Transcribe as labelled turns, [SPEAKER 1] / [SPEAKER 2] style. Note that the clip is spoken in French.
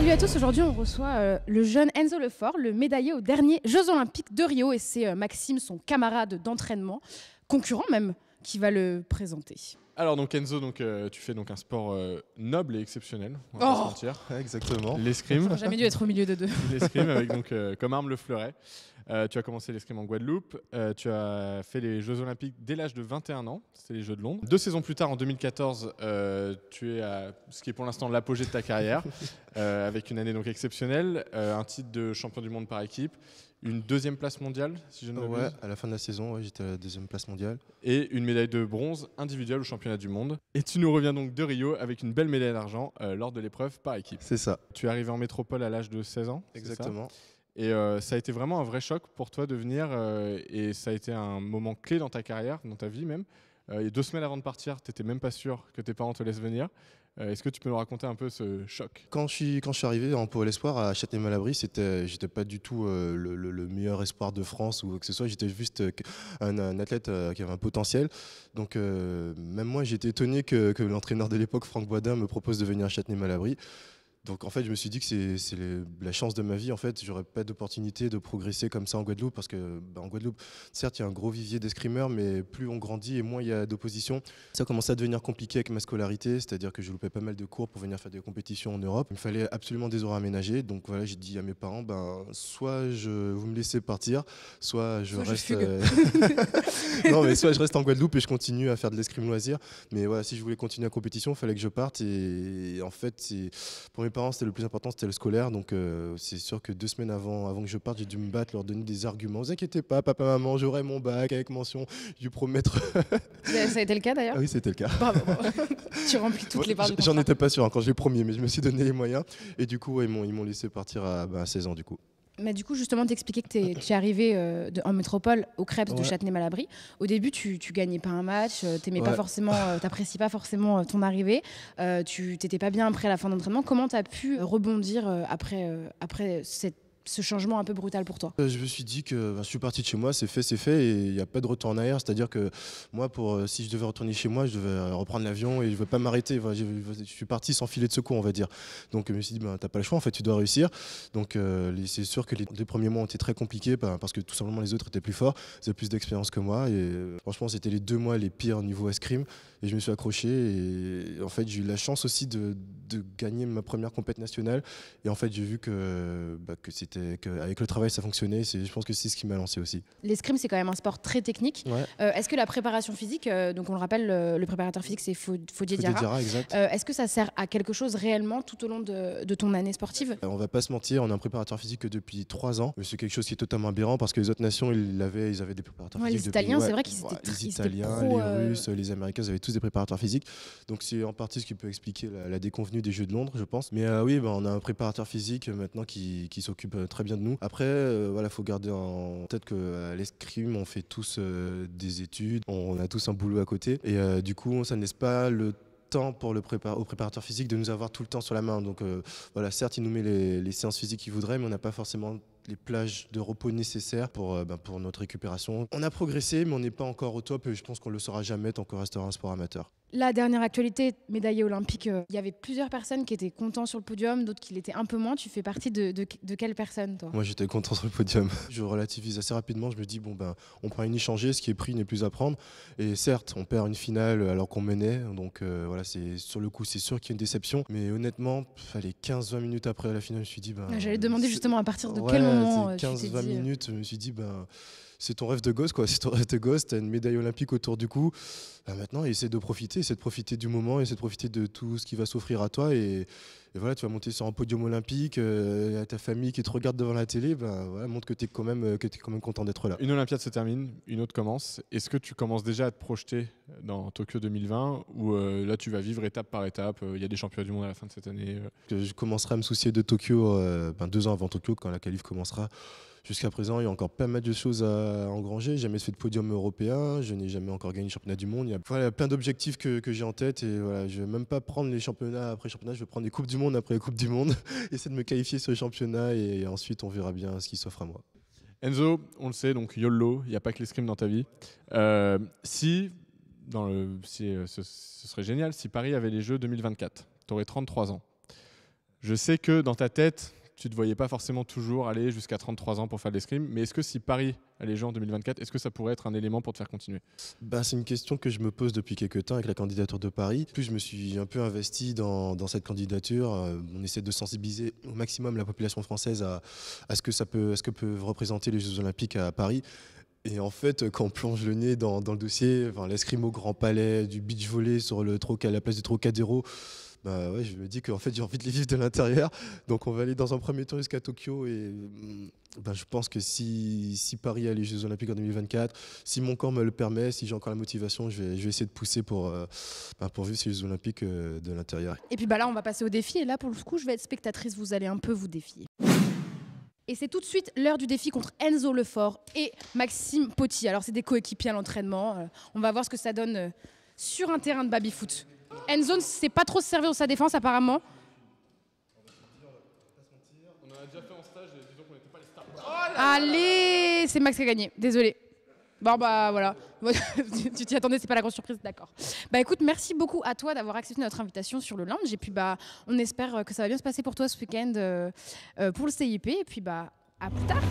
[SPEAKER 1] Salut à tous, aujourd'hui on reçoit euh, le jeune Enzo Lefort, le médaillé aux derniers Jeux Olympiques de Rio et c'est euh, Maxime, son camarade d'entraînement, concurrent même, qui va le présenter.
[SPEAKER 2] Alors donc Enzo, donc, euh, tu fais donc un sport noble et exceptionnel, on va oh Exactement. L'escrime. J'aurais jamais dû être au milieu de deux. L'escrime avec donc comme arme le fleuret. Euh, tu as commencé l'escrime en Guadeloupe, euh, tu as fait les Jeux Olympiques dès l'âge de 21 ans, c'était les Jeux de Londres. Deux saisons plus tard, en 2014, euh, tu es à ce qui est pour l'instant l'apogée de ta carrière, avec une année donc exceptionnelle, un titre de champion du monde par équipe, une deuxième place mondiale, si je ne m'abuse. Ouais,
[SPEAKER 3] à la fin de la saison, j'étais à la deuxième place mondiale.
[SPEAKER 2] Et une médaille de bronze individuelle au championnat du monde. Et tu nous reviens donc de Rio avec une belle médaille d'argent lors de l'épreuve par équipe. C'est ça. Tu es arrivé en métropole à l'âge de 16 ans. Exactement. Et euh, ça a été vraiment un vrai choc pour toi de venir, euh, et ça a été un moment clé dans ta carrière, dans ta vie même. Euh, et deux semaines avant de partir, tu n'étais même pas sûr que tes parents te laissent venir. Est-ce que tu peux nous raconter un peu ce choc
[SPEAKER 3] quand je, suis, quand je suis arrivé en Pôle Espoir à Châtenay-Malabry, je j'étais pas du tout le, meilleur espoir de France ou que ce soit. J'étais juste un, athlète qui avait un potentiel. Donc même moi, j'étais étonné que, l'entraîneur de l'époque, Franck Boisdin, me propose de venir à Châtenay-Malabry. Donc en fait, je me suis dit que c'est la chance de ma vie. En fait, j'aurais pas d'opportunité de progresser comme ça en Guadeloupe parce que bah, en Guadeloupe, certes, il y a un gros vivier d'escrimeurs, mais plus on grandit et moins il y a d'opposition. Ça commençait à devenir compliqué avec ma scolarité, c'est-à-dire que je loupais pas mal de cours pour venir faire des compétitions en Europe. Il me fallait absolument des horaires aménagés. Donc voilà, j'ai dit à mes parents, ben soit je, vous me laissez partir, soit je reste. Euh, non, mais soit je reste en Guadeloupe et je continue à faire de l'escrime loisir. Mais voilà, si je voulais continuer la compétition, il fallait que je parte. Et, en fait, pour mes parents, c'était le plus important, c'était le scolaire. Donc, euh, c'est sûr que deux semaines avant, avant que je parte, j'ai dû me battre, leur donner des arguments. Vous inquiétez pas, papa, maman, j'aurai mon bac avec mention. du dû promettre. ça a été le cas d'ailleurs ah Oui, c'était le cas.
[SPEAKER 1] tu remplis toutes les parts J'en
[SPEAKER 3] étais pas sûr quand j'ai promis, mais je me suis donné les moyens. Et du coup, ils m'ont laissé partir à 16 bah, ans, du coup.
[SPEAKER 1] Mais du coup, justement, t'expliquais que tu es arrivé euh, en métropole au Crêpes de Châtenay-Malabry. Au début, tu, tu gagnais pas un match, tu euh, t'aimais pas forcément, euh, pas forcément ton arrivée, tu t'étais pas bien après la fin d'entraînement. Comment tu as pu rebondir après, après cette ce changement un peu brutal pour toi
[SPEAKER 3] euh, Je me suis dit que ben, je suis parti de chez moi, c'est fait, c'est fait, et il n'y a pas de retour en arrière. C'est-à-dire que moi, pour, euh, si je devais retourner chez moi, je devais euh, reprendre l'avion et je ne veux pas m'arrêter. je, suis parti sans filet de secours, on va dire. Donc je me suis dit, ben, tu n'as pas le choix, en fait, tu dois réussir. Donc c'est sûr que les deux premiers mois ont été très compliqués ben, parce que tout simplement les autres étaient plus forts, ils avaient plus d'expérience que moi. Et franchement, c'était les deux mois les pires au niveau escrime. Et je me suis accroché. Et, en fait, j'ai eu la chance aussi de, gagner ma première compétition nationale. Et en fait, j'ai vu que, bah, que c'était avec le travail, ça fonctionnait. Je pense que c'est ce qui m'a lancé aussi.
[SPEAKER 1] L'escrime, c'est quand même un sport très technique. Euh, est-ce que la préparation physique, euh, donc on le rappelle, le, préparateur physique, c'est Fodier Diarra. Euh, est-ce que ça sert à quelque chose réellement tout au long de, ton année sportive
[SPEAKER 3] On va pas se mentir, on a un préparateur physique que depuis trois ans. C'est quelque chose qui est totalement aberrant parce que les autres nations, ils avaient, ils avaient des préparateurs physiques. Les Italiens, c'est vrai qu'ils étaient Les Italiens, les Russes, les Américains, ils avaient tous des préparateurs physiques. Donc c'est en partie ce qui peut expliquer la, déconvenue des Jeux de Londres, je pense. Mais oui, ben, on a un préparateur physique maintenant qui s'occupe euh, très bien de nous. Après, il euh, voilà, faut garder en tête que euh, l'escrime, on fait tous des études, on a tous un boulot à côté, et du coup, ça ne laisse pas le temps pour le au préparateur physique de nous avoir tout le temps sur la main. Donc voilà, certes, il nous met les séances physiques qu'il voudrait, mais on n'a pas forcément les plages de repos nécessaires pour, euh, bah, pour notre récupération. On a progressé, mais on n'est pas encore au top et je pense qu'on ne le saura jamais tant qu'on restera un sport amateur.
[SPEAKER 1] La dernière actualité, médaillée olympique, euh, il y avait plusieurs personnes qui étaient contents sur le podium, d'autres qui l'étaient un peu moins. Tu fais partie de, de, quelle personne, toi Moi,
[SPEAKER 3] j'étais content sur le podium. je relativise assez rapidement. Je me dis, bon, ben, on prend une échangée, ce qui est pris n'est plus à prendre. Et certes, on perd une finale alors qu'on menait. Donc euh, voilà, c'est sur le coup, c'est sûr qu'il y a une déception. Mais honnêtement, fallait 15-20 minutes après la finale, je me suis dit, ben. Ah, j'allais demander justement à partir de quel moment 15-20 euh, euh, minutes, je me suis dit, ben, c'est ton rêve de gosse, quoi. C'est ton rêve de gosse, t'as une médaille olympique autour du cou. Bah, maintenant, essaie de profiter, essaie de profiter du moment, essaie de profiter de tout ce qui va s'offrir à toi. Et, voilà, tu vas monter sur un podium olympique, euh, à ta famille qui te regarde devant la télé, bah, voilà, montre que tu es, quand même, euh, que quand même content d'être là. Une Olympiade
[SPEAKER 2] se termine, une autre commence. Est-ce que tu commences déjà à te projeter dans Tokyo 2020 ou euh, là tu vas vivre étape par étape Il y a des champions du monde à la fin de cette année
[SPEAKER 3] Je commencerai à me soucier de Tokyo ben, deux ans avant Tokyo, quand la qualif commencera. Jusqu'à présent, il y a encore pas mal de choses à engranger. J'ai jamais fait de podium européen, je n'ai jamais encore gagné le championnat du monde. Il y a plein d'objectifs que, j'ai en tête et voilà, je vais même pas prendre les championnats après championnat, je vais prendre les coupes du monde après les coupes du monde, essayer de me qualifier sur les championnats et, ensuite on verra bien ce qui s'offre à moi.
[SPEAKER 2] Enzo, on le sait, donc YOLO, il n'y a pas que l'escrime dans ta vie. Euh, si, dans le, euh, ce, serait génial, si Paris avait les Jeux 2024, tu aurais 33 ans. Je sais que dans ta tête, tu ne te voyais pas forcément toujours aller jusqu'à 33 ans pour faire de l'escrime. Mais est-ce que si Paris les jouer en 2024, est-ce que ça pourrait être un élément pour te faire continuer
[SPEAKER 3] bah, C'est une question que je me pose depuis quelques temps avec la candidature de Paris. Plus je me suis un peu investi dans, cette candidature. Euh, on essaie de sensibiliser au maximum la population française à, ce que ça peut, ce que peuvent représenter les Jeux Olympiques à Paris. Et en fait, euh, quand on plonge le nez dans, le dossier, enfin, l'escrime au Grand Palais, du beach volley sur le troc à la place du Trocadéro, bah ouais, je me dis qu'en fait j'ai envie de les vivre de l'intérieur. Donc on va aller dans un premier tour jusqu'à Tokyo et mm, bah, je pense que si, si, Paris a les Jeux Olympiques en 2024, si mon corps me le permet, si j'ai encore la motivation, je vais, je vais essayer de pousser pour, euh, bah, pour vivre ces Jeux Olympiques euh, de l'intérieur.
[SPEAKER 1] Et puis bah là on va passer au défi et là pour le coup je vais être spectatrice, vous allez un peu vous défier. Et c'est tout de suite l'heure du défi contre Enzo Lefort et Maxime Potti. Alors c'est des coéquipiers à l'entraînement. Euh, on va voir ce que ça donne sur un terrain de baby-foot. Endzone, s'est pas trop servi dans sa défense apparemment. On a déjà fait en stage disons qu'on pas les stars. Allez, c'est Max qui a gagné, désolé. Bon bah voilà, tu t'y attendais, c'est pas la grande surprise, d'accord. Bah écoute, merci beaucoup à toi d'avoir accepté notre invitation sur le lounge et puis bah on espère que ça va bien se passer pour toi ce week-end euh, euh, pour le CIP et puis bah à plus tard.